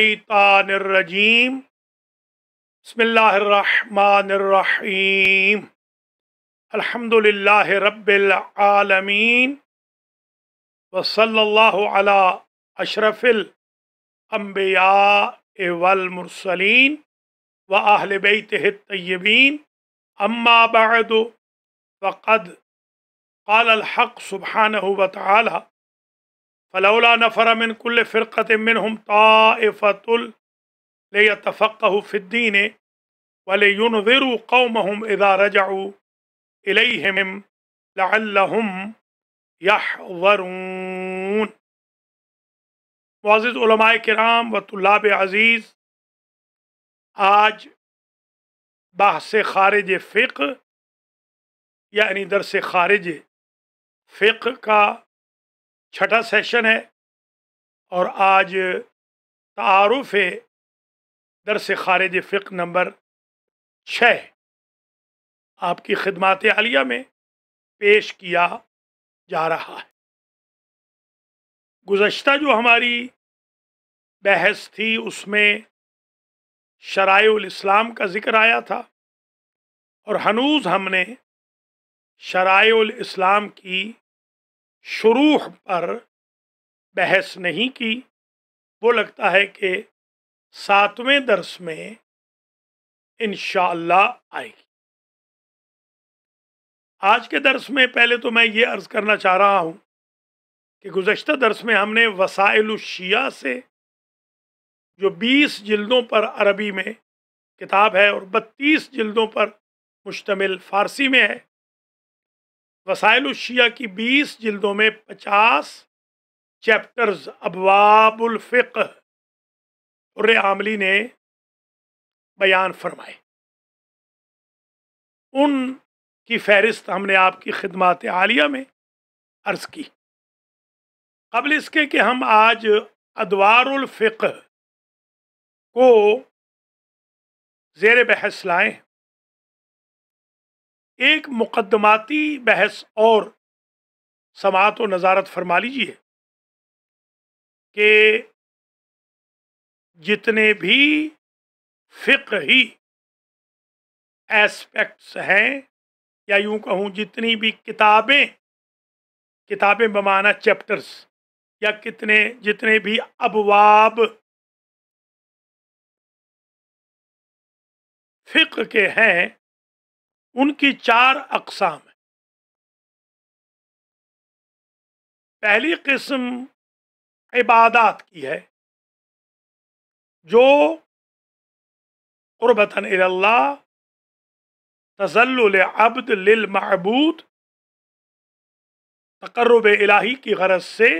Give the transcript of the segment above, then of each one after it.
शैतानरजीम बसमीम अल्हम्दुलिल्लाह रब्बिलआलमीन वसल्लल्लाहु अला अशरफिल अम्बिया वल मुरसलीन व अहल बैत तय्यबीन अम्मा बद फ़क़द हक़ सुबहान व फ़लौला नफ़र मिन कुल फ़िरक़त मिन हम ताफ़तुल फ़िद्दीन वले युन वेरू कौम हम इदा रजाऊ इलम लम यरून मोज़ कराम व तुल्लाब आज बहस खारिज फ़िक यानी दरस खारिज फ़िक का छठा सेशन है और आज तारफ़ दरस ख़ारिज फ़िक नंबर छः आपकी खदमात आलिया में पेश किया जा रहा है गुज्त जो हमारी बहस थी उसमें शराइलाम का ज़िक्र आया था और हनूज हमने शराइलाम की शुरू पर बहस नहीं की वो लगता है कि सातवें दर्स में इन आएगी आज के दर्स में पहले तो मैं ये अर्ज़ करना चाह रहा हूँ कि गुज्त दर्स में हमने वसाइल शिया से जो 20 जिल्दों पर अरबी में किताब है और 32 जिल्दों पर मुश्तमिल फ़ारसी में है वसाइल शिया की बीस जिल्दों में पचास चैप्टर्स अबवाबुल्फ़िक आमली ने बयान फरमाए उन की फहरिस्त हमने आपकी खदमात आलिया में अर्ज़ की कबल इसके कि हम आज अदवारफ़ को ज़ेर बहस लाएँ एक मुकदमाती बहस और समात व नज़ारत फरमा लीजिए कि जितने भी फ़िक्र ही एस्पेक्ट्स हैं या यूं कहूं जितनी भी किताबें किताबें बमाना चैप्टर्स या कितने जितने भी अबवाब फ़िक्र के हैं उनकी चार अकसाम है पहली किस्म इबादत की है जो क़ुरबतन अल्लाह तजल अब्द लिल महबूद तकर्रब इलाही की गरज से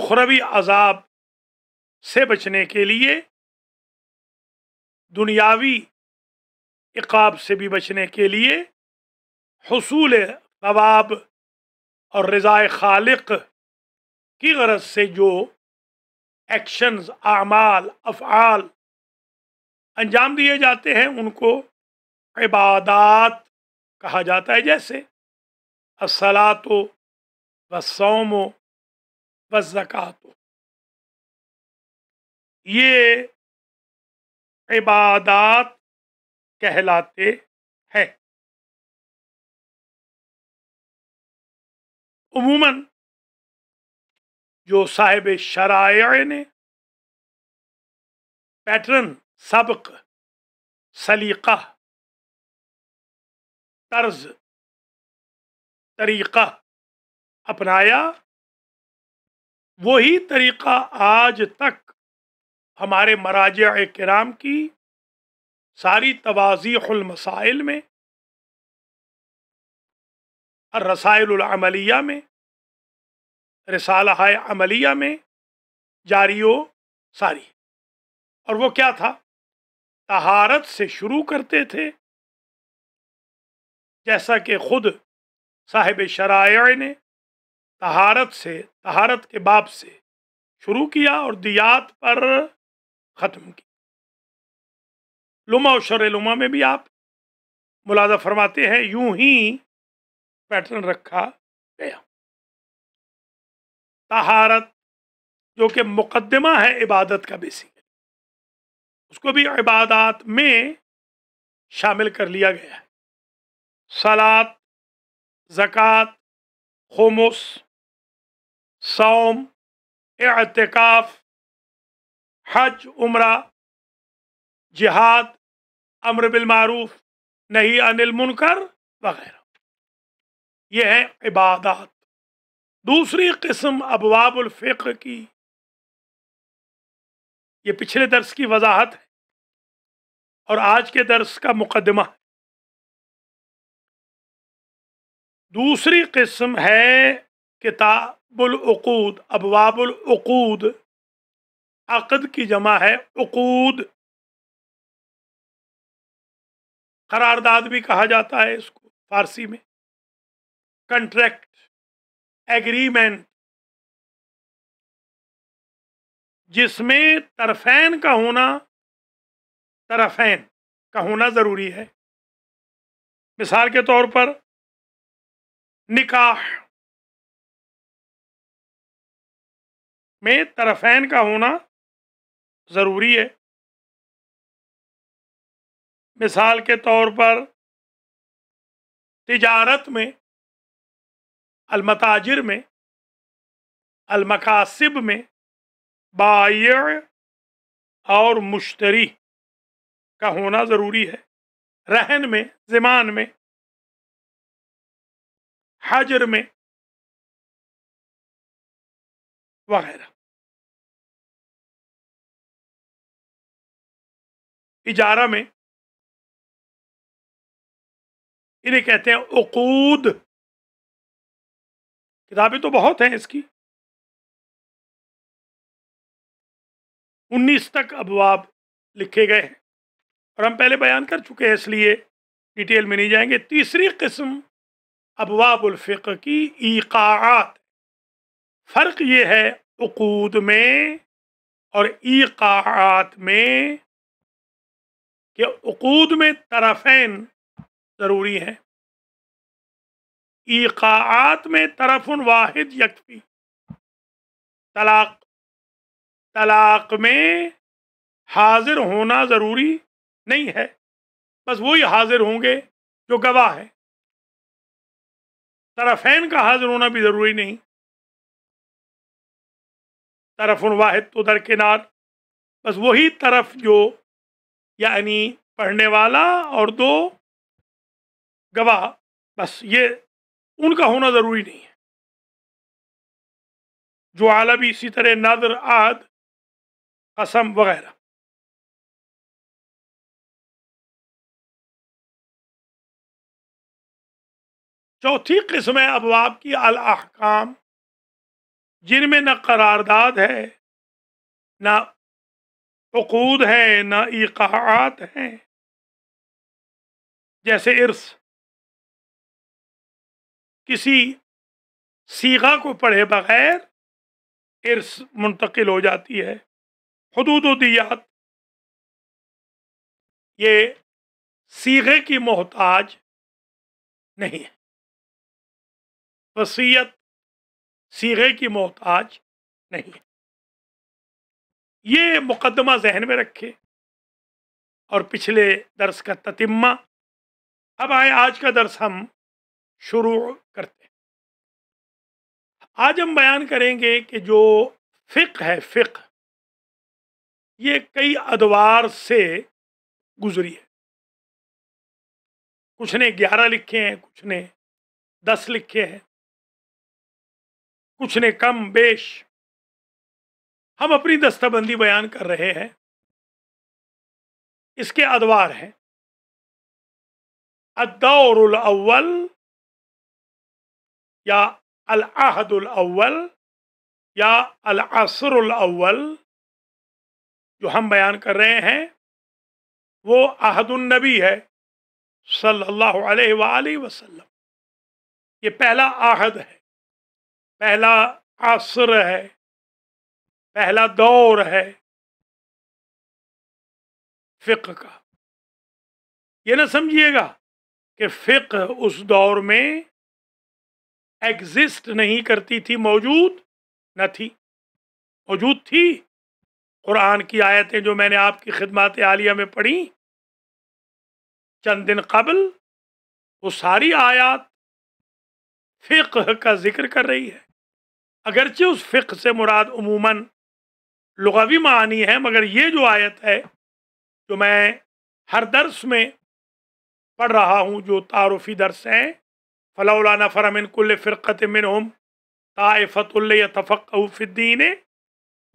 उखरवी अजाब से बचने के लिए दुनियावी इकाब से भी बचने के लिए हसूल नवाब और रज़ा खालिक की गरज से जो एक्शंस आमाल अफ़ाल अंजाम दिए जाते हैं उनको इबादत कहा जाता है जैसे असलातो व सौम व ये इबादत कहलाते हैं उमूमन जो साहिब शराय ने पैटर्न सबक सलीका तर्ज तरीक़ा अपनाया वही तरीक़ा आज तक हमारे मराज कराम की सारी तोज़ीमसाइल में रसायलमलिया में रसाल अमलिया में जारी हो सारी और वो क्या था तहारत से शुरू करते थे जैसा कि खुद साहिब शराय ने तहारत से तहारत के बाप से शुरू किया और दियात पर खत्म की लुमा और शर लुमा में भी आप मुलाजा फरमाते हैं यूं ही पैटर्न रखा गया तहारत जो कि मुकदमा है इबादत का बेसिकली उसको भी इबादत में शामिल कर लिया गया है सलात जक़ात खमस सौम एतकाफ़ हज उम्र जिहाद अमर बिलमूफ नहीं अनिल मुनकर वगैरह यह है इबादत दूसरी किस्म अबवाबुल की ये पिछले दर्स की वजाहत है और आज के दर्स का मुकदमा है दूसरी किस्म है किताबुलकूद अबवाबुल अकद की जमा है उकूद करारदाद भी कहा जाता है इसको फारसी में कंट्रैक्ट एग्रीमेंट जिसमें तरफैन का होना तरफैन का होना ज़रूरी है मिसाल के तौर पर निकाह में तरफैन का होना ज़रूरी है मिसाल के तौर पर तिजारत में अलमताजिर में अलमकासिब में बायर और मुश्तरी का होना ज़रूरी है रहन में ज़मान में हजर में वगैरह इजारा में इन्हें कहते हैं उकूद किताबें तो बहुत हैं इसकी उन्नीस तक अबवाब लिखे गए हैं और हम पहले बयान कर चुके हैं इसलिए डिटेल में नहीं जाएंगे तीसरी किस्म अबवाबुल्फ़िक की ईकात फ़र्क ये है उकूद में और ईकात में कि उकूद में तरफेन ज़रूरी है ईक़ात में तरफन वाहिद यकफी तलाक तलाक में हाजिर होना ज़रूरी नहीं है बस वही हाजिर होंगे जो गवाह है तरफेन का हाजिर होना भी ज़रूरी नहीं तरफ वाहिद तो दरकिनार बस वही तरफ जो यानी पढ़ने वाला और दो गवाह बस ये उनका होना ज़रूरी नहीं है जो आला भी इसी तरह नदर आद कसम वगैरह चौथी किस्म है अबवाब की अल अहकाम जिनमें न करारदाद है ना अकूद हैं ना इकात हैं जैसे इर्स किसी सीगा को पढ़े बगैर इर्स मुंतकिल हो जाती है हदूद दियात ये सीगे की मोहताज नहीं है वसीयत सीगे की मोहताज नहीं है ये मुकदमा जहन में रखे और पिछले दर्स का ततिम्मा अब आए आज का दर्स हम शुरू करते हैं आज हम बयान करेंगे कि जो फ़िक है फ़िक ये कई अदवार से गुजरी है कुछ ने ग्यारह लिखे हैं कुछ ने दस लिखे हैं कुछ ने कम बेश हम अपनी दस्ताबंदी बयान कर रहे हैं इसके अदवार हैं अदौरुल अव्वल या अल अहदुल अव्वल या अल असरुल अव्वल जो हम बयान कर रहे हैं वो अहदुल नबी है सल्लल्लाहु अलैहि वसल्लम ये पहला आहद है पहला आसर है पहला दौर है फिक का ये ना समझिएगा कि फिक उस दौर में एग्जिस्ट नहीं करती थी मौजूद न थी मौजूद थी कुरान की आयतें जो मैंने आपकी खिदमत आलिया में पढ़ी चंद दिन कबल वो सारी आयात फ़िक का जिक्र कर रही है अगरचे उस फ़िक से मुराद उमूमन लगावी मानी है मगर ये जो आयत है जो मैं हर दर्स में पढ़ रहा हूँ जो तारफ़ी दर्स हैं फ़लाउलाना फ़रमिन कुल फ़िरक़त मिन हम ताफ़तुल्ल तफ़क़फ़ीन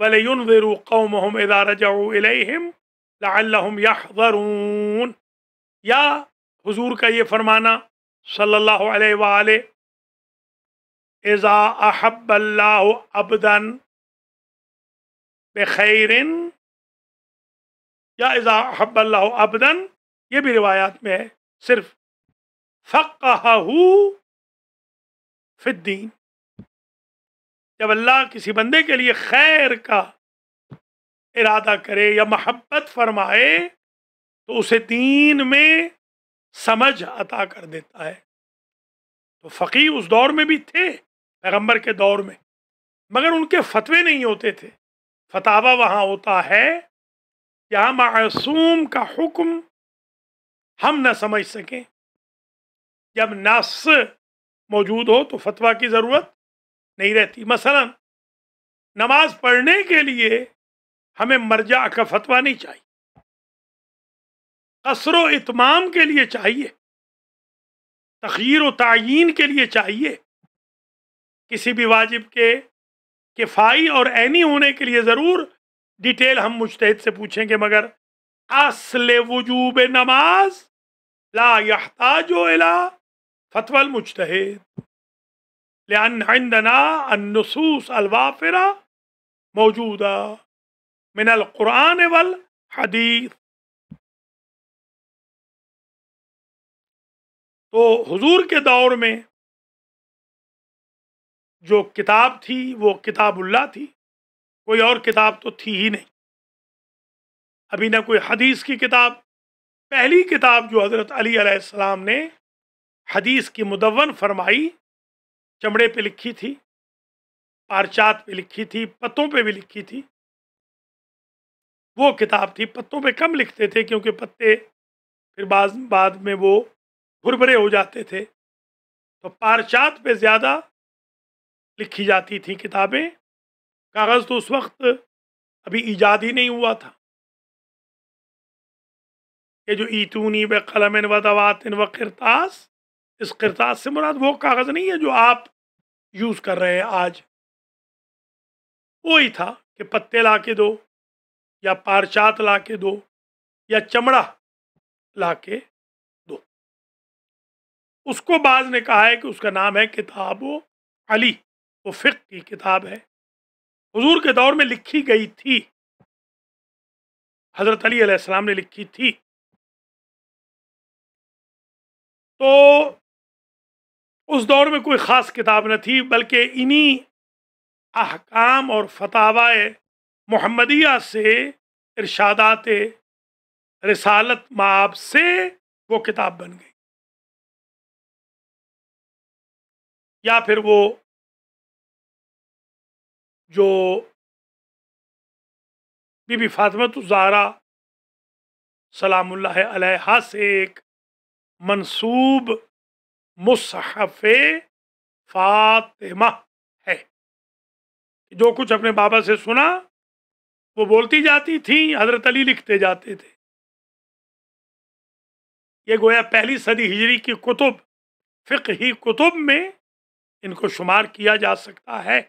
वलयुनवेरू कौम हम इदारजम लाम यारून या हुजूर का ये फरमाना सल्लल्लाहु अलैहि वज़ा अहब्बल्लाहु अबदन बखैरिन या इज़ा हब्बल्ला अबदन ये भी रिवायात में है सिर्फ फ़क़हू फिद्दीन जब अल्लाह किसी बंदे के लिए खैर का इरादा करे या महब्बत फरमाए तो उसे दीन में समझ अता कर देता है तो फ़कीर उस दौर में भी थे पैगम्बर के दौर में मगर उनके फतवे नहीं होते थे फतावा वहाँ होता है या मासूम का हुक्म हम ना समझ सकें जब नस मौजूद हो तो फतवा की ज़रूरत नहीं रहती मसलन नमाज पढ़ने के लिए हमें मर्जा का फतवा नहीं चाहिए कसर इतमाम के लिए चाहिए तखीर व तयन के लिए चाहिए किसी भी वाजिब के कि फाई और एनी होने के लिए ज़रूर डिटेल हम मुश्तद से पूछेंगे मगर असल वजूब नमाज ला यहताजो अला फतवल मुश्तद लेनासूस अलवाफरा मौजूदा मिनल कुरान वल हदीस तो हजूर के दौर में जो किताब थी वो किताबुल्ला थी कोई और किताब तो थी ही नहीं अभी ना कोई हदीस की किताब पहली किताब जो हज़रत अली अलैहिस्सलाम ने हदीस की मुदवन फरमाई चमड़े पे लिखी थी पारचात पे लिखी थी पत्तों पे भी लिखी थी वो किताब थी पत्तों पे कम लिखते थे क्योंकि पत्ते फिर बाद में वो भुरभरे हो जाते थे तो पारचात पे ज़्यादा लिखी जाती थी किताबें कागज़ तो उस वक्त अभी ईजाद ही नहीं हुआ था ये जो ईतूनी व कलम व दवातिन व करतास इस करतास से मुराद वो कागज़ नहीं है जो आप यूज़ कर रहे हैं आज वो ही था कि पत्ते ला के दो या पारचात ला के दो या चमड़ा ला के दो उसको बाज ने कहा है कि उसका नाम है किताब अली वो फ़िक की किताब है हजूर के दौर में लिखी गई थी हज़रत अली अलैहिस्सलाम ने लिखी थी तो उस दौर में कोई ख़ास किताब न थी बल्कि इन्हीं अहकाम और फतावा मोहम्मदिया से इरशादात रिसालत माब से वो किताब बन गई या फिर वो जो बीबी फातमत तो ज़ारा सलामुल्ला से एक मनसूब मुसहफ़ फातिमा है जो कुछ अपने बाबा से सुना वो बोलती जाती थी हजरत अली लिखते जाते थे ये गोया पहली सदी हिजरी की कुतुब फ़िक ही कुतुब में इनको शुमार किया जा सकता है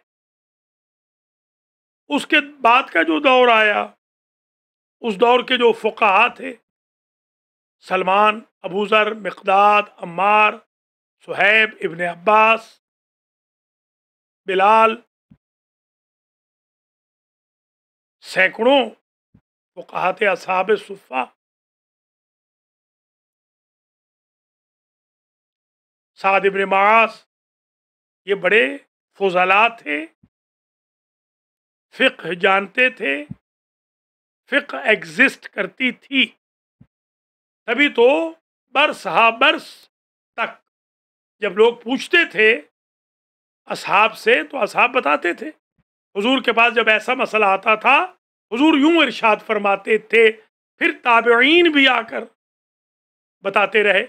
उसके बाद का जो दौर आया उस दौर के जो फ़ुका थे सलमान अबूज़र मकदाद अम्मार सुहैब इबन अब्बास बिलाल सैकड़ों फ़ुकात असाब सुफ़ा साद इबन मास ये बड़े फजलात थे फ़िक जानते थे फ़िक एग्जिस्ट करती थी तभी तो बरस हा बरस तक जब लोग पूछते थे असहाब से तो असहाब बताते थे हुजूर के पास जब ऐसा मसला आता था हुजूर यूं इरशाद फरमाते थे फिर ताबेन भी आकर बताते रहे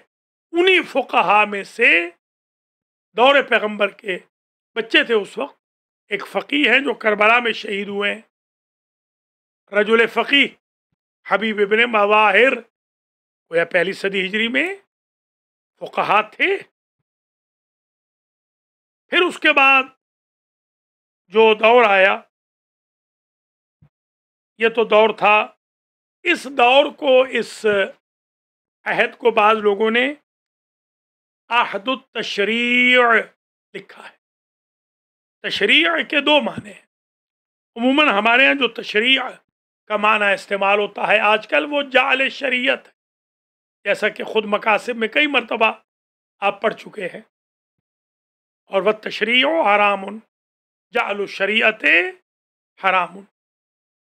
उन्हीं फुकहा में से दौरे पैगंबर के बच्चे थे उस वक्त एक फ़की हैं जो करबला में शहीद हुए हैं रजुल फ़की हबीब इबन मवाहिर या पहली सदी हिजरी में कहा थे फिर उसके बाद जो दौर आया ये तो दौर था इस दौर को इस अहद को बाद लोगों ने आहद तशरी लिखा है तशरी के दो माने हैं हमारे यहाँ जो तशरी का माना इस्तेमाल होता है आजकल वो जाल शरीयत जैसा कि ख़ुद मकासब में कई मरतबा आप पढ़ चुके हैं और वह तशरी हराम जाल हराम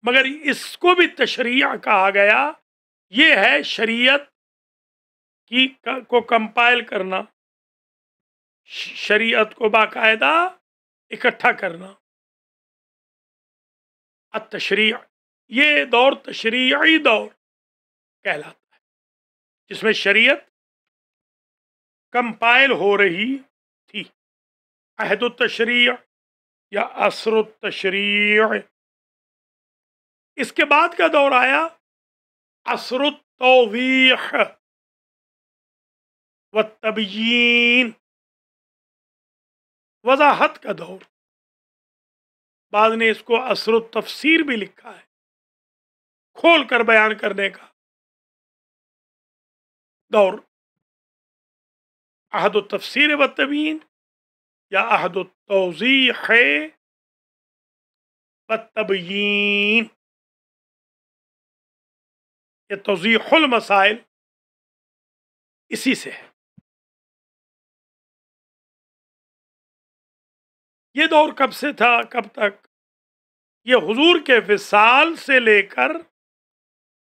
मगर इसको भी तशरी कहा गया ये है शरीयत की को कंपाइल करना शरीयत को बाकायदा इकट्ठा करना तशरी ये दौर तशरी दौर कहलाता है जिसमें शरीयत कंपाइल हो रही थी अहद तशरी या असर तशरी इसके बाद का दौर आया असर तोवीह व तबीन वजाहत का दौर बाद ने इसको असर तफसीर भी लिखा है खोल कर बयान करने का दौर अहद तफसीर बदतबीन या अहद तोजी है बदतबीन तबीन ये तोजीहल मसाइल इसी से है ये दौर कब से था कब तक ये हुजूर के विसाल से लेकर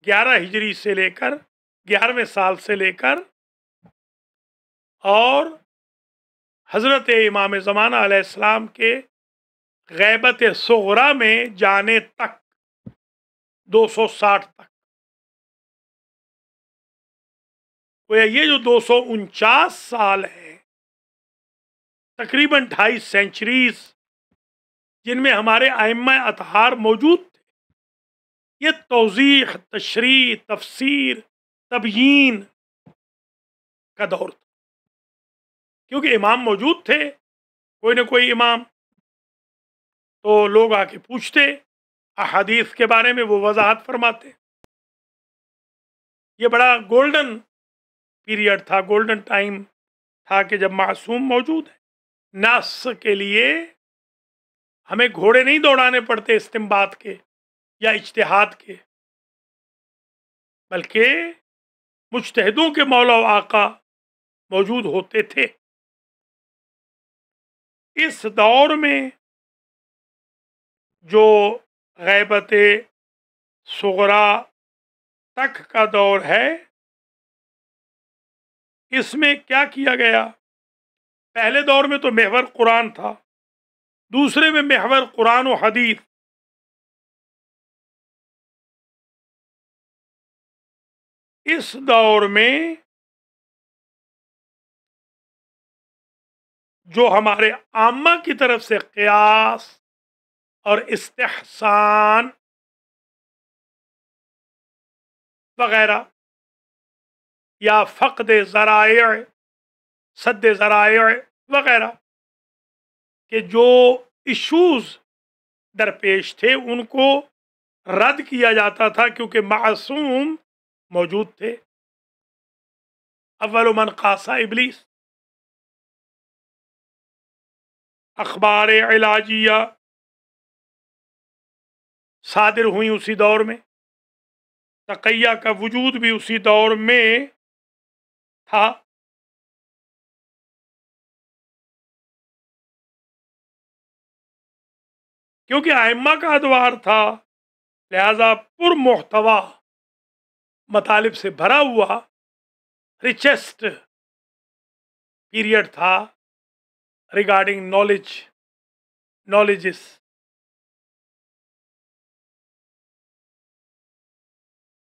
ग्यारह हिजरी से लेकर ग्यारहवें साल से लेकर और हज़रत इमाम ज़माना आलाम के गैबत सोहरा में जाने तक 260 तक तो ये जो दो साल है तकरीबन ढाई सेंचुरीज जिनमें हमारे आयम अतहार मौजूद थे ये तोजी तशरी तफसीर तबयीन का दौर था क्योंकि इमाम मौजूद थे कोई ना कोई इमाम तो लोग आके पूछते अहादीस के बारे में वो वजाहत फरमाते ये बड़ा गोल्डन पीरियड था गोल्डन टाइम था कि जब मासूम मौजूद है नस के लिए हमें घोड़े नहीं दौड़ाने पड़ते इस्तेमाल के या इश्तहाद के बल्कि मुश्तहदों के मौला आका मौजूद होते थे इस दौर में जो गैबत सगरा तक का दौर है इसमें क्या किया गया पहले दौर में तो मेहवर कुरान था दूसरे में मेहवर कुरान और हदीस इस दौर में जो हमारे आमा की तरफ से क्यास और इस्तेहसान वगैरह या फ़कद ज़राए सद ज़राए वगैरह के जो इश्यूज़ दरपेश थे उनको रद्द किया जाता था क्योंकि मासूम मौजूद थे अव्वलमन कासा इबलीस अखबार इलाजिया सादिर हुई उसी दौर में तकैया का वजूद भी उसी दौर में था क्योंकि आयमा का अदवार था लिहाजा मोहतवा मतालब से भरा हुआ रिचेस्ट पीरियड था रिगार्डिंग नॉलेज नॉलेजिस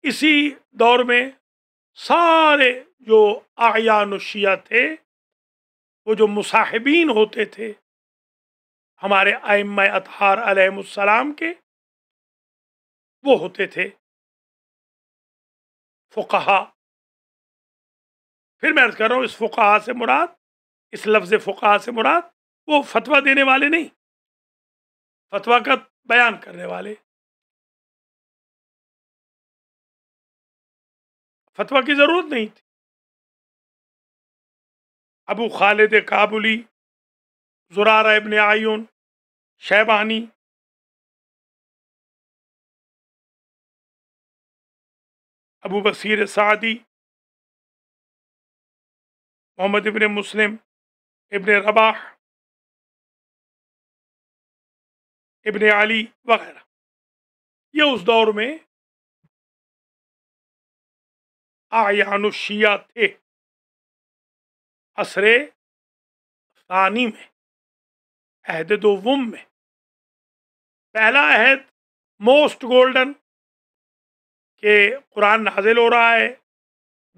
इसी दौर में सारे जो आयानुशिया थे वो जो मुसाहिबीन होते थे हमारे आयम अतहार अलैहिस्सलाम के वो होते थे फुकाहा फिर मैं अर्ज़ कर रहा हूँ इस फुकाहा से मुराद इस लफ्ज़ फुकाहा से मुराद वो फतवा देने वाले नहीं फतवा का बयान करने वाले फतवा की ज़रूरत नहीं थी अबू खालिद काबुली जुरार इबन आयून शैबानी अबू बसीर सादी मोहम्मद इबन मुस्लिम इबन रबाह इबन अली वगैरह ये उस दौर में आयानुशिया थे असरे सानी में अहद दोम में पहला अहद मोस्ट गोल्डन के कुरान नाजिल हो रहा है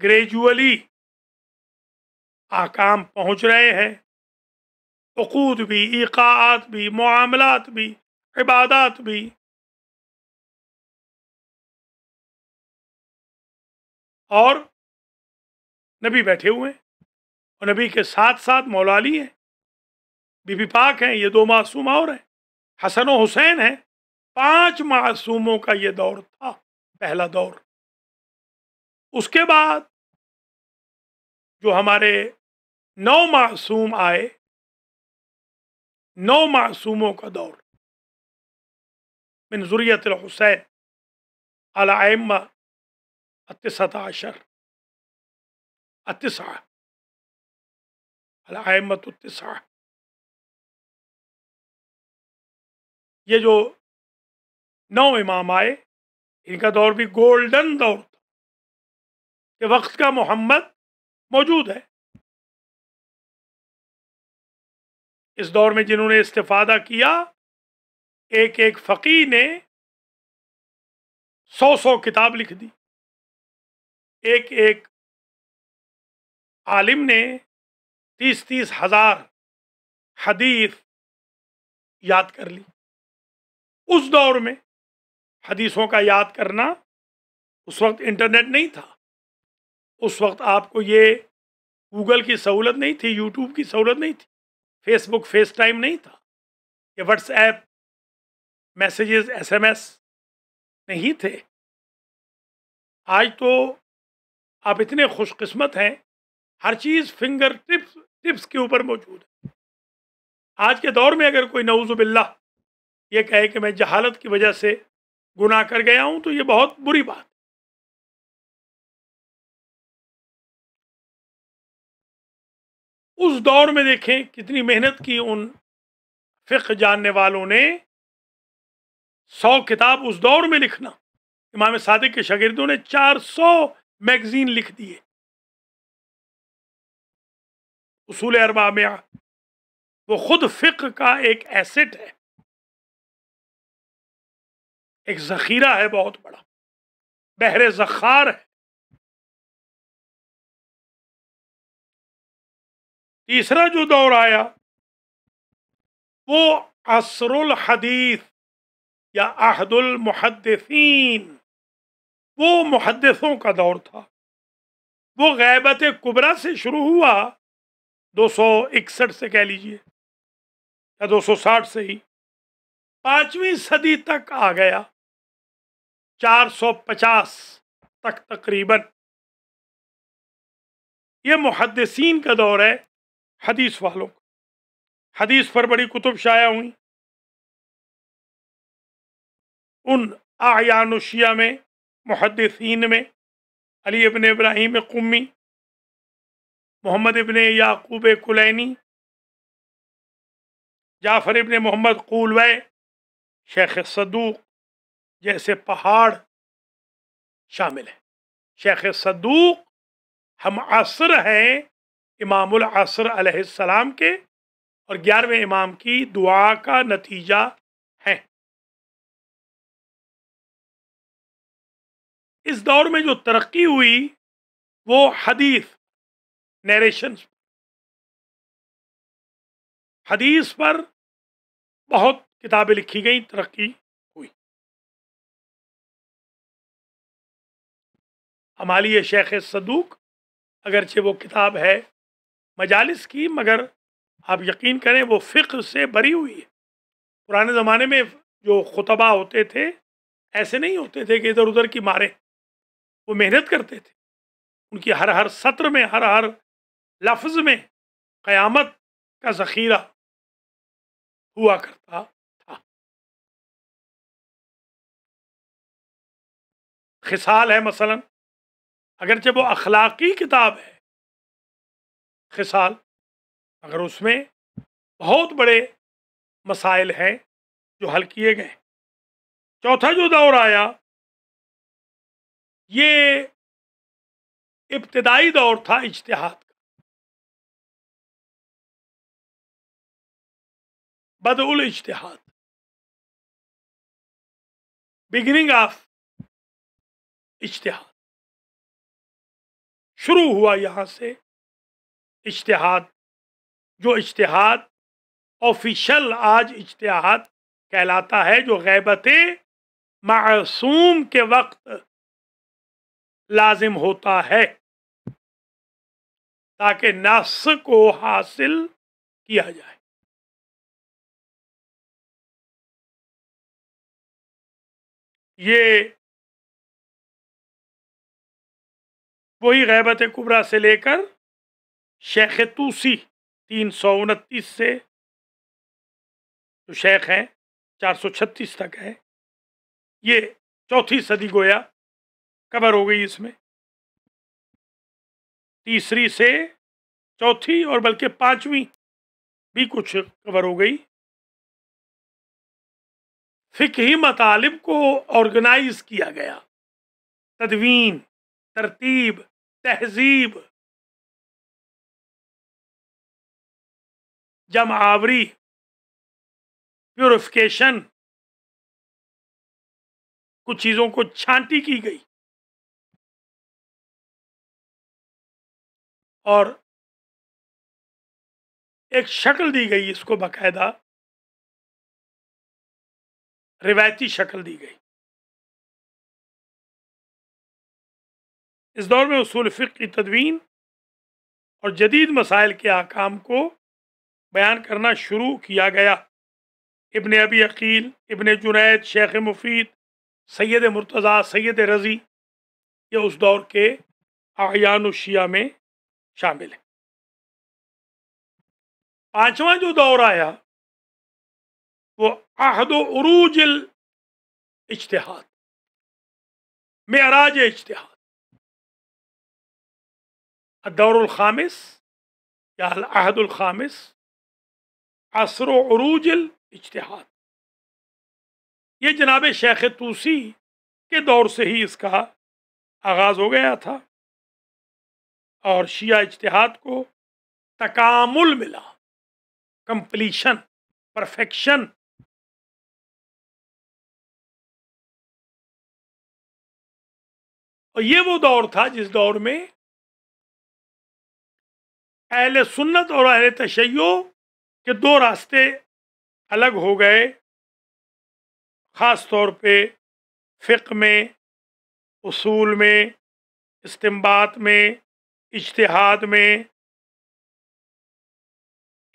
ग्रेजुअली आकाम पहुंच रहे हैं अकूत भी इकात भी मामलात भी इबादत भी और नबी बैठे हुए हैं और नबी के साथ साथ मौलाली हैं बीबी पाक हैं ये दो मासूम और हैं हसन और हुसैन हैं पांच मासूमों का ये दौर था पहला दौर उसके बाद जो हमारे नौ मासूम आए नौ मासूमों का दौर मिन हुसैन अलाइम्मा अतिसता अशर अतिसा अलाइमत अतिसा ये जो नौ इमाम आए इनका दौर भी गोल्डन दौर था कि वक्त का मोहम्मद मौजूद है इस दौर में जिन्होंने इस्तेफादा किया एक एक फ़की ने सौ सौ किताब लिख दी एक एक आलिम ने तीस तीस हजार हदीफ याद कर ली उस दौर में हदीसों का याद करना उस वक्त इंटरनेट नहीं था उस वक्त आपको ये गूगल की सहूलत नहीं थी यूट्यूब की सहूलत नहीं थी फेसबुक फेस टाइम नहीं था ये व्हाट्सएप मैसेजेस एसएमएस नहीं थे आज तो आप इतने खुशकस्मत हैं हर चीज़ फिंगर टिप्स टिप्स के ऊपर मौजूद है आज के दौर में अगर कोई नवजुबिल्ला ये कहे कि मैं जहालत की वजह से गुनाह कर गया हूं तो ये बहुत बुरी बात उस दौर में देखें कितनी मेहनत की उन फ़िक जानने वालों ने सौ किताब उस दौर में लिखना इमाम सादिक के शागिर्दों ने चार सौ मैगजीन लिख दिए उसूल अरबा में वो खुद फ़िक का एक एसेट है एक जखीरा है बहुत बड़ा बहरे जखार है तीसरा जो दौर आया वो असरुल हदीस या अहदुल मुहदसिन वो मुहदसों का दौर था वो गैबत कुबरा से शुरू हुआ दो सौ इकसठ से कह लीजिए या दो सौ साठ से ही पांचवी सदी तक आ गया 450 तक तकरीबन ये मुहदसिन का दौर है हदीस वालों का हदीस पर बड़ी कुतुब शाया हुई उन आयानुशिया में मुहदसिन में अली अबन इब्राहिम कुमी मोहम्मद इबन याकूब कुलैनी जाफ़र इबन मोहम्मद कुलवै शेख सद्दू जैसे पहाड़ शामिल है शेख सद्दू हम असर हैं इमामुल असर अलैहिस्सलाम के और ग्यारहवें इमाम की दुआ का नतीजा है इस दौर में जो तरक्की हुई वो हदीस नरेशन हदीस पर बहुत किताबें लिखी गई तरक्की हुई हमारी शेख सदूक अगरचे वो किताब है मजालिस की मगर आप यकीन करें वो फ़िक्र से भरी हुई है पुराने ज़माने में जो खुतबा होते थे ऐसे नहीं होते थे कि इधर उधर की मारे वो मेहनत करते थे उनकी हर हर सत्र में हर हर लफ्ज़ में क़यामत का ज़ख़ीरा हुआ करता खिसाल है मसलन अगरचे वो अखलाकी किताब है खिसाल अगर उसमें बहुत बड़े मसाइल हैं जो हल किए गए चौथा जो दौर आया ये इब्तदाई दौर था इज्तहाद का बदउल इज्तहाद बिगिनिंग ऑफ इश्तिहाद शुरू हुआ यहाँ से इश्तिहाद जो इश्तिहाद ऑफिशल आज इश्तहाद कहलाता है जो गैबत मासूम के वक्त लाजिम होता है ताकि नस को हासिल किया जाए ये वही गैबत कुबरा से लेकर शेख तूसी तीन सौ उनतीस से जो शेख हैं चार सौ छत्तीस तक है ये चौथी सदी गोया कवर हो गई इसमें तीसरी से चौथी और बल्कि पांचवी भी कुछ कवर हो गई फिकही मतालब को ऑर्गेनाइज किया गया तदवीन तरतीब तहजीब जमावरी आवरी प्योरिफिकेशन कुछ चीज़ों को छांटी की गई और एक शक्ल दी गई इसको बाकायदा रिवायती शक्ल दी गई इस दौर में उसूल फ़िक की तदवीन और जदीद मसाइल के आकाम को बयान करना शुरू किया गया इबन अबी अकील इबन जुनैद शेख मुफीद सैद मुर्तज़ा सैद रज़ी ये उस दौर के आयानुशिया में शामिल हैं पाँचवा जो दौर आया वो आहद अरूज मराज में दौरखामिस या अहदुलखामिस असर अरूज इजतहाद ये जनाब शेख तूसी के दौर से ही इसका आगाज़ हो गया था और शिया इजतहाद को तकामुल मिला कंप्लीशन परफेक्शन और ये वो दौर था जिस दौर में अहल सुन्नत और अहल तशै के दो रास्ते अलग हो गए ख़ास तौर पे फ़िक में उसूल में इस्तेमाल में इजतहाद में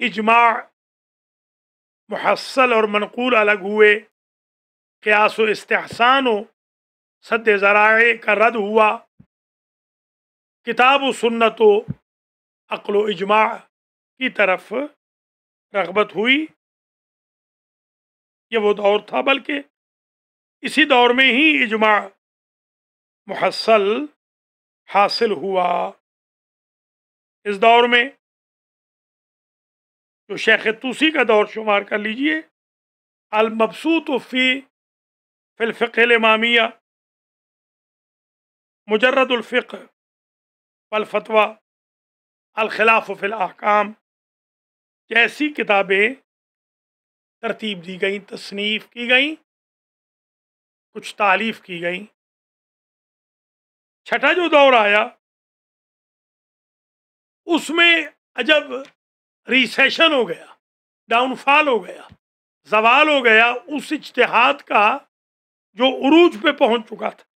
इजमा महसल और मनकूल अलग हुए क्यास व सद ज़रा का रद्द हुआ किताब व सुन्नत अक्ल इजमा की तरफ रगबत हुई ये वो दौर था बल्कि इसी दौर में ही इजमा मुहसल हासिल हुआ इस दौर में जो शेख तूसी का दौर शुमार कर लीजिए अलमबसूत फ़ी फिलफ़िल मामिया मुजरदुल्फ़िक वलफतवा अहकाम जैसी किताबें तरतीब दी गई तसनीफ़ की गई कुछ तारीफ़ की गई छठा जो दौर आया उसमें अजब रिसेशन हो गया डाउनफॉल हो गया जवाल हो गया उस इजतहाद का जो उरूज पे पहुंच चुका था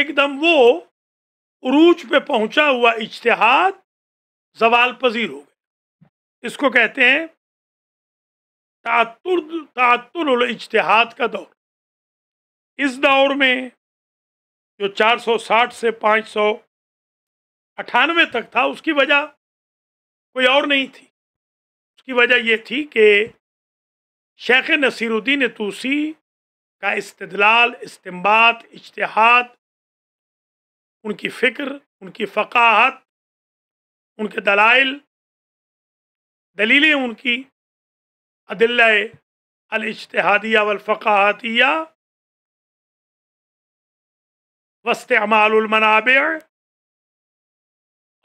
एकदम वो उरूज पे पहुंचा हुआ इज्तहाद जवाल पजीर हो गया इसको कहते हैं तातुर तातुर का दौर इस दौर में जो 460 से पाँच सौ अठानवे तक था उसकी वजह कोई और नहीं थी उसकी वजह यह थी कि शेख नसीरुद्दीन तूसी का इस्तलाल इस्तेमाल इश्तहाद उनकी फ़िक्र उनकी फ़काहत उनके दलाइल दलीलें उनकी अदिल अलतहादिया वफ़ाहतिया अमालमनाब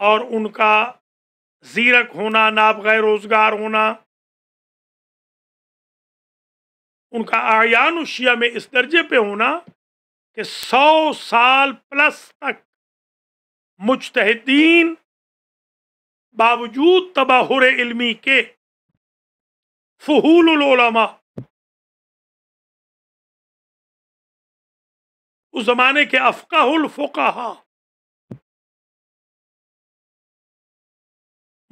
और उनका जीरक होना नाब गैर रोज़गार होना उनका आयान शिया में इस दर्जे पे होना कि सौ साल प्लस तक मुजतहदीन बावजूद तबाहर इल्मी के फहूलमा उस जमाने के अफकाहुलफ़ा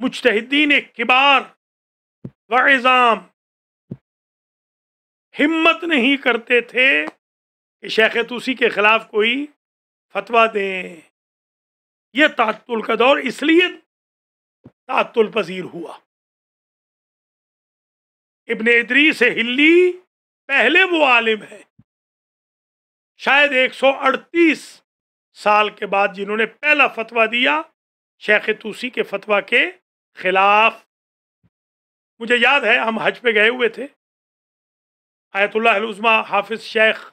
मुजतहदीन किबार व हिम्मत नहीं करते थे कि शेख तुसी के ख़िलाफ़ कोई फतवा दें ये तातुल का दौर इसलिए तातुल पजीर हुआ इबन इदरी से हिल्ली पहले वो आलिम है शायद 138 साल के बाद जिन्होंने पहला फतवा दिया शेख तूसी के फतवा के खिलाफ मुझे याद है हम हज पे गए हुए थे आयतुल्लाजमा हाफिज शेख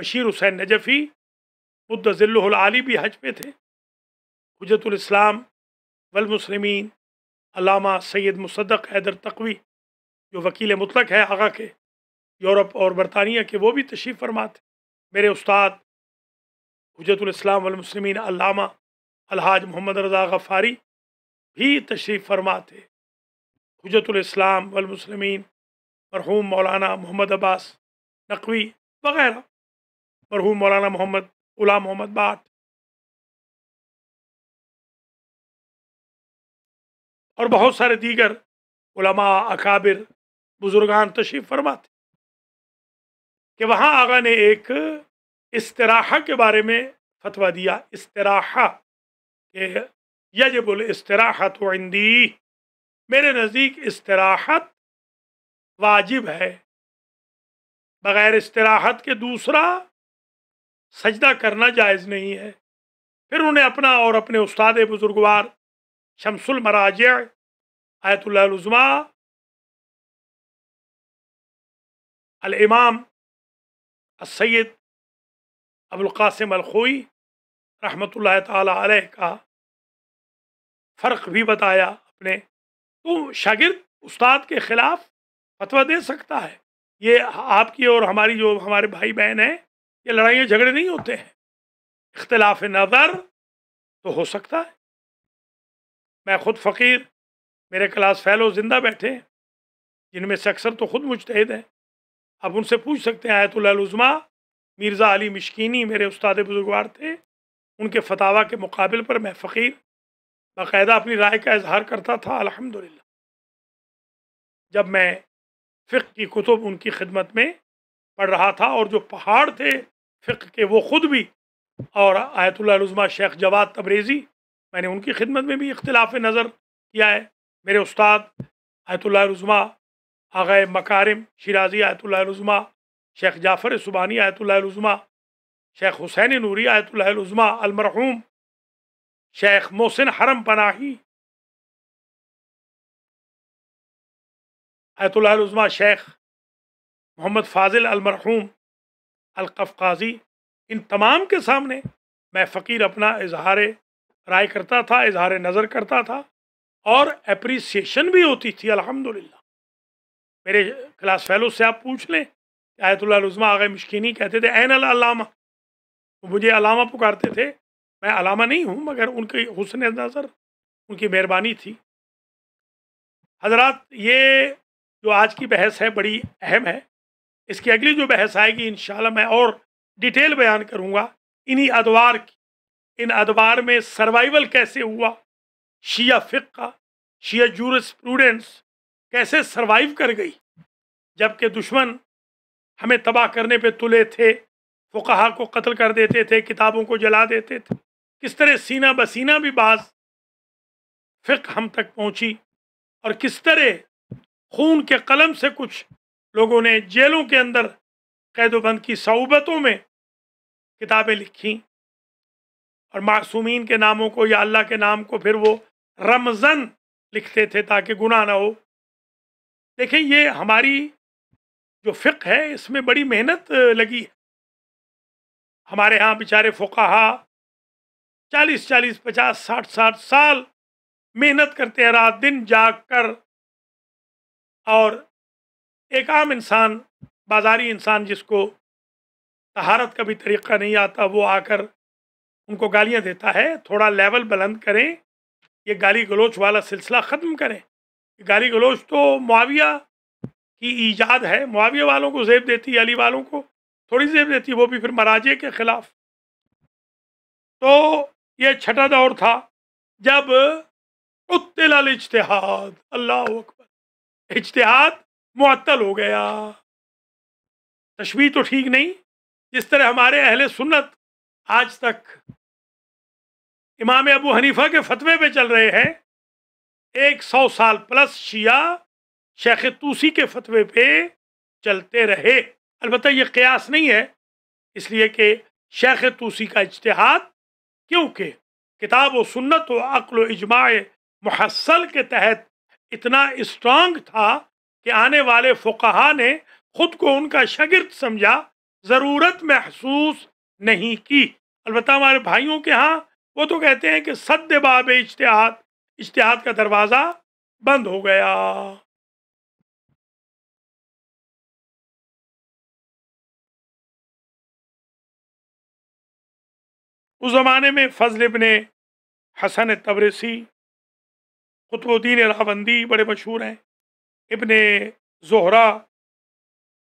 बशीर हुसैन नजफ़ी बुद्ध आली भी हज पे थे हजरतलाम वलमसलमिन सैद मुसदक हैदर तकवी जो वकील मुतलक है आगा के यूरोप और बरतानिया के वो भी तशरीफ़ फरमा थे मेरे उस्ताद हजरतलाम वलमसलमिन अलहाज मोहम्मद रजा गफ़ारी भी तशरीफ़ फरमा थे हजरतलाम वलमसलमिन मरहूम मौलाना मोहम्मद अब्बास नकवी वगैरह मरहूम मौलाना मोहम्मद गुलाम मोहम्मद बाट और बहुत सारे दीगर उलमा अकाबिर बुजुर्गान तशीफ फरमाते थे कि वहाँ आगा ने एक इसतराहा के बारे में फतवा दिया इसतराहा के यजबुल इसराहत इंदी मेरे नज़दीक इसतराहत वाजिब है बग़ैर इसतराहत के दूसरा सजदा करना जायज़ नहीं है फिर उन्हें अपना और अपने उस्ताद बुज़ुर्गवार शमसुल मराज आयतुल्लाज़मा अलमाम सैद अबुलकासिम अलखोई रहमत ताल का फ़र्क भी बताया अपने तो शागिर्द उस्ताद के ख़िलाफ़ फतवा दे सकता है ये आपकी और हमारी जो हमारे भाई बहन हैं ये लड़ाइयाँ झगड़े नहीं होते हैं इख्तलाफ नज़र तो हो सकता है मैं ख़ुद फ़कीर मेरे क्लास फैलो ज़िंदा बैठे हैं जिनमें से अक्सर तो ख़ुद मुश्तद हैं आप उनसे पूछ सकते हैं आयतुल्लाज़मा मिर्ज़ा अली मशकीनी मेरे उस्ताद बुजुर्गवार थे उनके फतावा के मुकाबले पर मैं फ़कीर बाकायदा अपनी राय का इजहार करता था अल्हम्दुलिल्लाह जब मैं फ़िक की कुतुब उनकी खिदमत में पढ़ रहा था और जो पहाड़ थे फ़िक के वो ख़ुद भी और आयतुल्लाज़मा शेख जवाद तबरेज़ी मैंने उनकी खिदमत में भी इख्तलाफ नज़र किया है मेरे उस्ताद आयतुल्लाज़मा आगे मकारम शराजी रुजमा शेख जाफ़र सुबानी रुजमा शेख हुसैन नूरी रुजमा अलमरहूम शेख मोहसिन हरम पनाही रुजमा शेख मोहम्मद फाजिल अलमरहूम अलकफ़ काजी इन तमाम के सामने मैं फ़कीर अपना इजहार राय करता था इजहार नज़र करता था और एप्रिसिएशन भी होती थी अल्हम्दुलिल्लाह मेरे क्लास फेलो से आप पूछ लें आयतुल्लाजमा आगे ही कहते थे एन अलामा तो मुझे अलामा पुकारते थे मैं अलामा नहीं हूँ मगर उनके हुसन नज़र उनकी मेहरबानी थी हजरत ये जो आज की बहस है बड़ी अहम है इसकी अगली जो बहस आएगी इन मैं और डिटेल बयान करूँगा इन्हीं अदवार की इन अदवार में सर्वाइवल कैसे हुआ शिया फ़िका शिया स्टूडेंट्स कैसे सर्वाइव कर गई जबकि दुश्मन हमें तबाह करने पे तुले थे फ़ुकाहा को कत्ल कर देते थे किताबों को जला देते थे किस तरह सीना बसीना भी बाज फ़िक हम तक पहुंची और किस तरह खून के कलम से कुछ लोगों ने जेलों के अंदर कैदोबंद की सहूबतों में किताबें लिखी और मासूमीन के नामों को या अल्लाह के नाम को फिर वो रमज़न लिखते थे ताकि गुनाह ना हो देखें ये हमारी जो फ़िक है इसमें बड़ी मेहनत लगी है हमारे यहाँ बेचारे फ़ुकाहा चालीस चालीस पचास साठ साठ साल मेहनत करते हैं रात दिन जाग कर और एक आम इंसान बाजारी इंसान जिसको तहारत का भी तरीक़ा नहीं आता वो आकर उनको गालियां देता है थोड़ा लेवल बुलंद करें ये गाली गलोच वाला सिलसिला ख़त्म करें गाली गलोच तो मुआविया की ईजाद है मुआविया वालों को जेब देती अली वालों को थोड़ी जेब देती वो भी फिर मराजे के ख़िलाफ़ तो ये छठा दौर था जब उत्तल इजतहाद अल्लाह अकबर इजतहाद मुअत्तल हो गया तशबी तो ठीक नहीं जिस तरह हमारे अहल सुन्नत आज तक इमाम अबू हनीफा के फतवे पे चल रहे हैं एक सौ साल प्लस शिया शेख तूसी के फतवे पे चलते रहे अलबत् ये क्यास नहीं है इसलिए कि शेख तूसी का इजतहाद क्योंकि किताब व सुन्नत व अक्ल इजमाع महसल के तहत इतना इस्ट्रांग था कि आने वाले फ़ुकहा ने ख़ुद को उनका शगिर्द समझा ज़रूरत महसूस नहीं की अलबत् हमारे भाइयों के यहाँ वो तो कहते हैं कि सद्य बाब इश्तहाद इश्तिहाद का दरवाजा बंद हो गया उस ज़माने में फजल इबन हसन तबरसी कुतुबुद्दीन रावंदी बड़े मशहूर हैं Ibn Zohra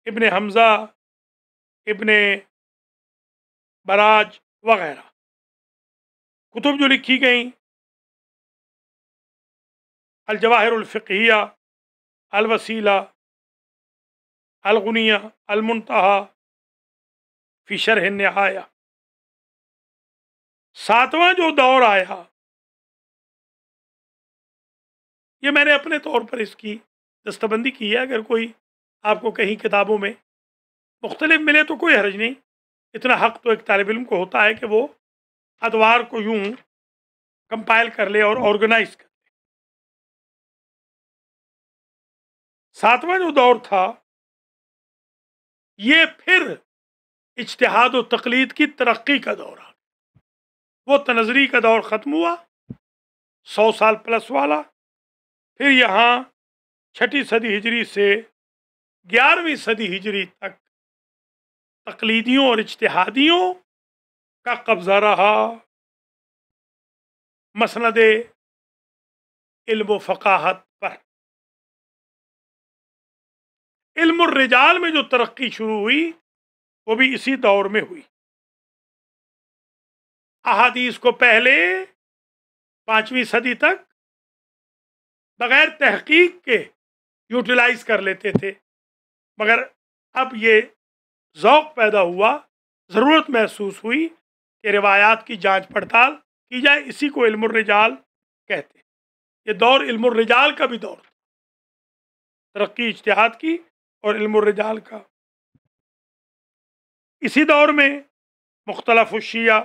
Ibn Hamza Ibn Baraj वगैरह कुतुब जो लिखी गई अलजवाहरफ़िया अलवसीला अलगुनिया अलमतहा फ़िशर नहाया सातवां जो दौर आया ये मैंने अपने तौर पर इसकी दस्तबंदी की है अगर कोई आपको कहीं किताबों में मुख्तलिफ मिले तो कोई हर्ज नहीं इतना हक तो एक तालब इम को होता है कि वो अदवार को यूं कंपाइल कर ले और ऑर्गेनाइज कर ले सातवां जो दौर था ये फिर इज्तहाद तकलीद की तरक्की का दौर आ गया वो तनजरी का दौर ख़त्म हुआ सौ साल प्लस वाला फिर यहाँ छठी सदी हिजरी से ग्यारहवीं सदी हिजरी तक तकलीदियों और इश्तिहादियों का कब्जा रहा मसनद इल्म फ़काहत पर इल्म रिजाल में जो तरक्की शुरू हुई वो भी इसी दौर में हुई अहादीस को पहले पांचवी सदी तक बगैर तहकीक के यूटिलाइज कर लेते थे मगर अब ये ओक़ पैदा हुआ ज़रूरत महसूस हुई के रवायात की जांच पड़ताल की जाए इसी को इल्मरिजाल कहते हैं ये दौर इल्मरिजाल का भी दौर तरक्की इश्तहाद की और इल्मरिजाल का इसी दौर में मुख्तलफिया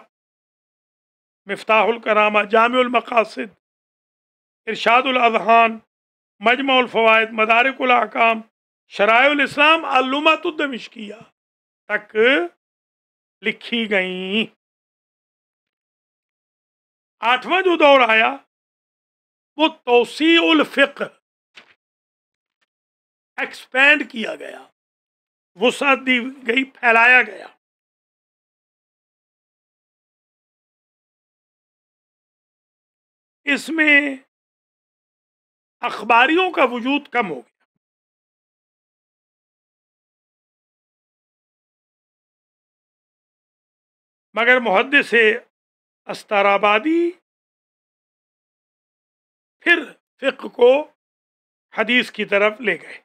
मफ्ताहकरामा जामक़ासद इरशादुलजहान मजमाफ़वाद मदारकाम शराय इस्लाम अलुमातुद्दमिशकिया तक लिखी गई आठवां जो दौर आया वो तोसी उल फिक एक्सपेंड किया गया वसा दी गई फैलाया गया इसमें अखबारियों का वजूद कम हो गया मगर मुहद से अस्ताराबादी फिर फिक को हदीस की तरफ ले गए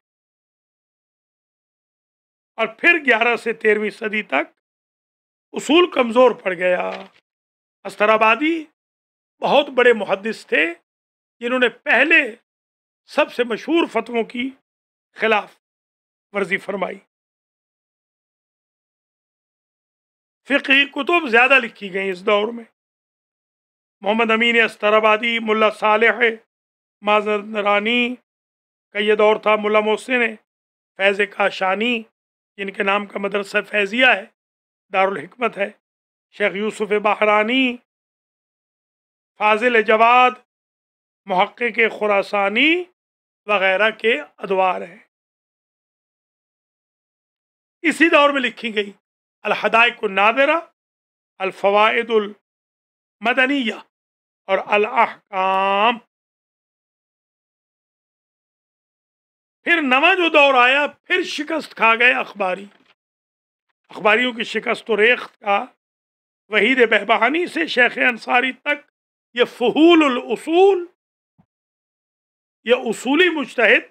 और फिर 11 से 13वीं सदी तक उसूल कमज़ोर पड़ गया अस्तराबादी बहुत बड़े मुहदस थे जिन्होंने पहले सबसे मशहूर फतवों की खिलाफ वर्जी फरमाई फ़िकी कुतुब ज़्यादा लिखी गई इस दौर में मोहम्मद अमीन अस्तराबादी मुला सालह माजरानी का ये दौर था मुला मोहसिन फैज़ काशानी जिनके नाम का मदरसा फैज़िया है दारुलहकमत है शेख यूसुफ बहरानी फाजिल जवाद महक़ के खुरासानी वगैरह के अदवार हैं इसी दौर में लिखी गई अलहदायक नादरा अलफवादुलमदनिया मदनिया और अलहकाम फिर नवा जो दौर आया फिर शिकस्त खा गए अखबारी अखबारियों की शिकस्त रेख का वहीद बहबहानी से शेख अंसारी तक ये फहूल उसूल ये उसूली मुश्तहद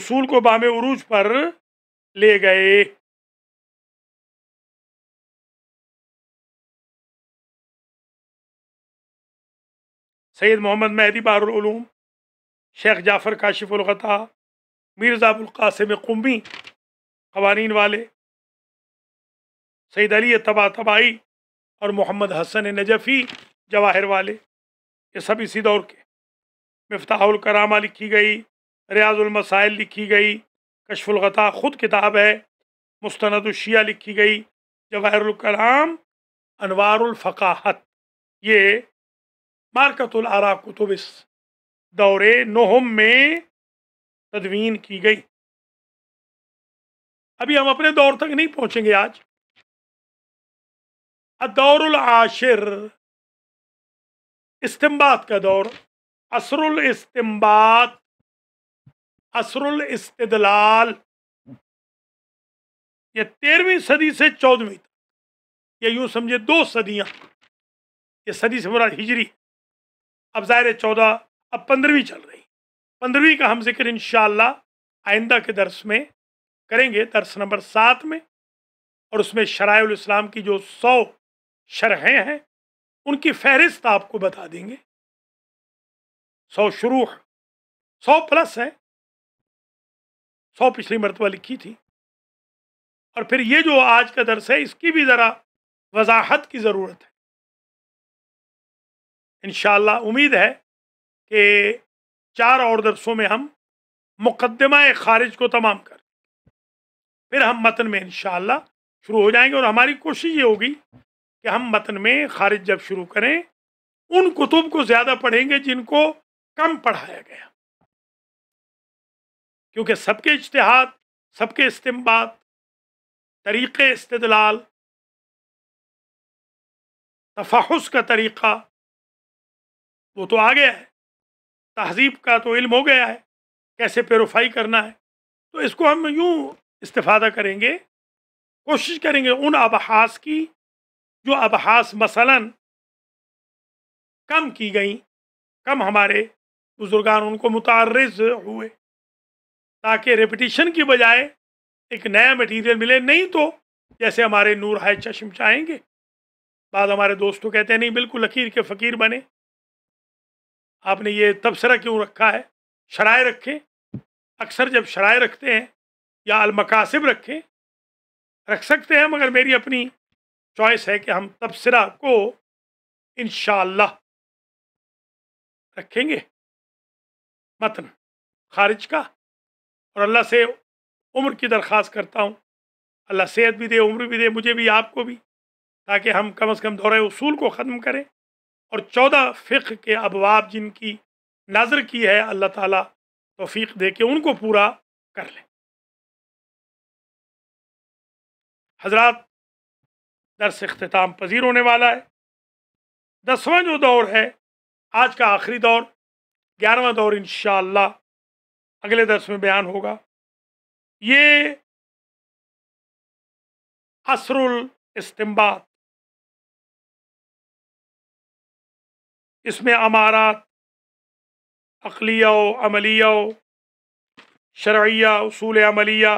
उसूल को बाम उरूज पर ले गए सैयद मोहम्मद मेहदी बारूम शेख जाफ़र काशिफ़ुलगता मिर्ज़ाबुल्कासम कुम्बी कवानीन वाले सैद अली तबा तबाई और मोहम्मद हसन नजफ़ी जवाहर वाले ये सब इसी दौर के मफ्ताहुल करामा लिखी गई रियाजुलमसाइल लिखी गई कशफुलगता ख़ुद किताब है मुस्तनदशिया लिखी गई जवाहरुल कलाम अनवारुल फ़काहत ये मार्कतुल आरा इस दौरे नहम में तदवीन की गई अभी हम अपने दौर तक नहीं पहुंचेंगे आज अदौरुल आशिर इस्तेम्बात का दौर असरुल इस्तेम्बात असरुल इस्तलाल यह तेरहवीं सदी से चौदहवीं तक या यूं समझे दो सदियां ये सदी से मुराद हिजरी अब ज़ाहिर चौदह अब पंद्रहवीं चल रही पंद्रहवीं का हम जिक्र इन आइंदा के दर्स में करेंगे दर्स नंबर सात में और उसमें शराम की जो सौ शरहें हैं उनकी फहरिस्त आपको बता देंगे सौ शुरू सौ प्लस है सौ पिछली मरतबा लिखी थी और फिर ये जो आज का दर्स है इसकी भी ज़रा वजाहत की ज़रूरत है इन उम्मीद है कि चार और दरसों में हम मुकदमा खारिज को तमाम कर फिर हम मतन में इन शुरू हो जाएंगे और हमारी कोशिश ये होगी कि हम मतन में खारिज जब शुरू करें उन कुतुब को ज़्यादा पढ़ेंगे जिनको कम पढ़ाया गया क्योंकि सबके इश्तहाद सबके इस्तेमाल तरीक़ इस्तलाल तफहस का तरीक़ा वो तो आ गया है तहजीब का तो इल्म हो गया है कैसे प्योरीफाई करना है तो इसको हम यूँ इस्तादा करेंगे कोशिश करेंगे उन अबहास की जो अबहास मसलन कम की गई कम हमारे बुजुर्गान उनको मुतारज हुए ताकि रेपटिशन की बजाय एक नया मटेरियल मिले नहीं तो जैसे हमारे नूर हाय चश्म चाहेंगे बाद हमारे दोस्तों कहते हैं नहीं बिल्कुल लकीर के फ़कीर बने आपने ये तबसरा क्यों रखा है शराय रखें अक्सर जब शराय रखते हैं या अलमकासिब रखें रख सकते हैं मगर मेरी अपनी चॉइस है कि हम तबसरा को इन रखेंगे मतन खारिज का और अल्लाह से उम्र की दरख्वास्त करता हूँ अल्लाह सेहत भी दे उम्र भी दे मुझे भी आपको भी ताकि हम कम अज़ कम दौरे उसूल को ख़त्म करें और चौदह फ़िक के अबवाब जिनकी नज़र की है अल्लाह ताला तौफीक दे के उनको पूरा कर लें हजरत दरस अख्ताम पजीर होने वाला है दसवां जो दौर है आज का आखिरी दौर ग्यारहवा दौर इन अगले दर्स में बयान होगा ये असरुल इस्तेम्बाद इसमें अमारात अखलिया अमलिया शर्या उसूल अमलिया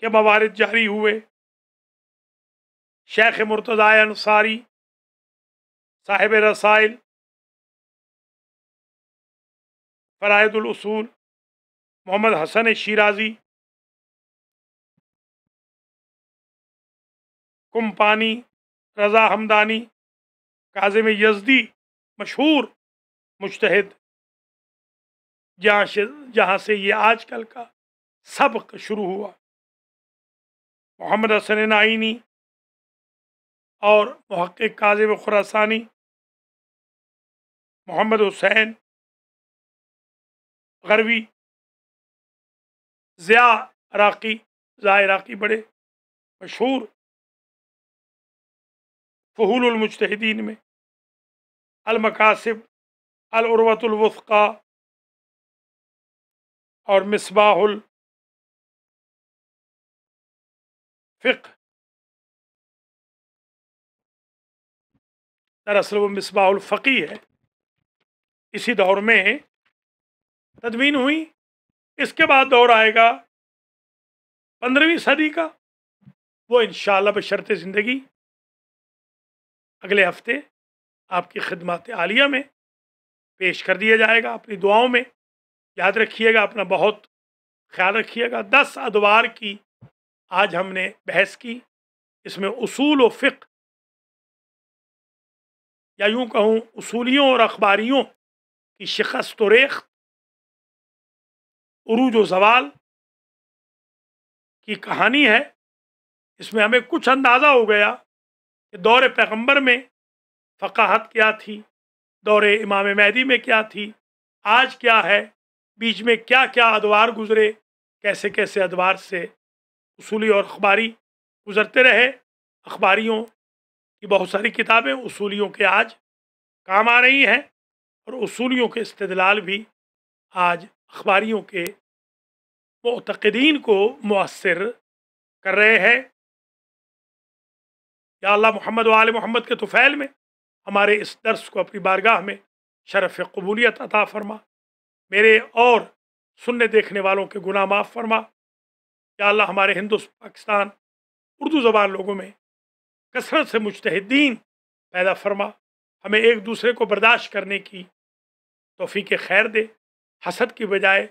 के मवारद जारी हुए शेख मुर्तज़ा अंसारी साहिब रसाइल फ़रायदुलसूल मोहम्मद हसन शिराजी कुम्पानी रज़ा हमदानी काजिम यजदी मशहूर मुश्तहद जहाँ जहाँ से ये आजकल का सबक शुरू हुआ मोहम्मद हसन आइनी और महक़ काजिम खुरासानी मोहम्मद हुसैन गरवी ज़िया राकी ज़ाय राकी बड़े मशहूर महूलमजतदीन में अलमकासिब अलरवतुलवफ़ा और मिसबाहुल फ़िक दरअसल वो मिसबाहफ़ी है इसी दौर में तदवीन हुई इसके बाद दौर आएगा पंद्रहवीं सदी का वो इन शरत ज़िंदगी अगले हफ्ते आपकी खदमत आलिया में पेश कर दिया जाएगा अपनी दुआओं में याद रखिएगा अपना बहुत ख्याल रखिएगा दस अदवार की आज हमने बहस की इसमें उसूल व फ़िक या यूं कहूँ उसूलियों और अखबारियों की शिकस्त रेख उरूज व जवाल की कहानी है इसमें हमें कुछ अंदाज़ा हो गया कि दौर पैगंबर में फ़काहत क्या थी दौर इमाम महदी में क्या थी आज क्या है बीच में क्या क्या अदवार गुजरे कैसे कैसे अदवार से उसूली और अखबारी गुजरते रहे अखबारियों की बहुत सारी किताबें उसूलियों के आज काम आ रही हैं और उसूलियों के इस्तलाल भी आज अखबारियों के मतदीन को मौसर कर रहे हैं या अल्लाह मोहम्मद वाल मोहम्मद के तुफ़ैल में हमारे इस दर्स को अपनी बारगाह में शरफ़ कबूलियत अता फरमा मेरे और सुनने देखने वालों के गुनाह माफ़ फरमा या अल्लाह हमारे हिंदू पाकिस्तान उर्दू ज़बान लोगों में कसरत से मुश्तहदीन पैदा फरमा हमें एक दूसरे को बर्दाश्त करने की तोफ़ी के खैर दे हसद की बजाय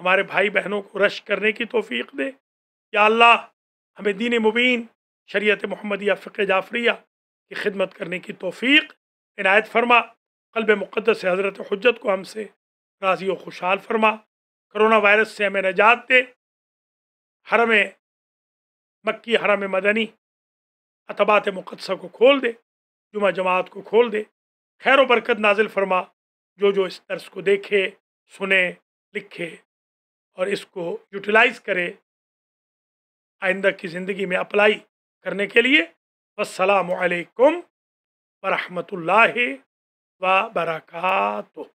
हमारे भाई बहनों को रश करने की तोफ़ी दे या अल्लाह हमें दीन मुबीन शरीत या फ़िक जाफरिया की खिदमत करने की तोफ़ी इनायत फरमा कल्ब मुक़दस से हज़रत हजत को हमसे राजी व खुशहाल फरमा करोना वायरस से हमें नजात दे हरम मक्की हरम मदनी अतबात मुकदसा को खोल दे जुमा जमात को खोल दे खैर बरकत नाजिल फरमा जो जो इस दर्स को देखे सुने लिखे और इसको यूटिलाइज़ करे आइंदा की ज़िंदगी में अप्लाई करने के लिए वालेकुम वरहमतुल्लाह व बरक़ातुहू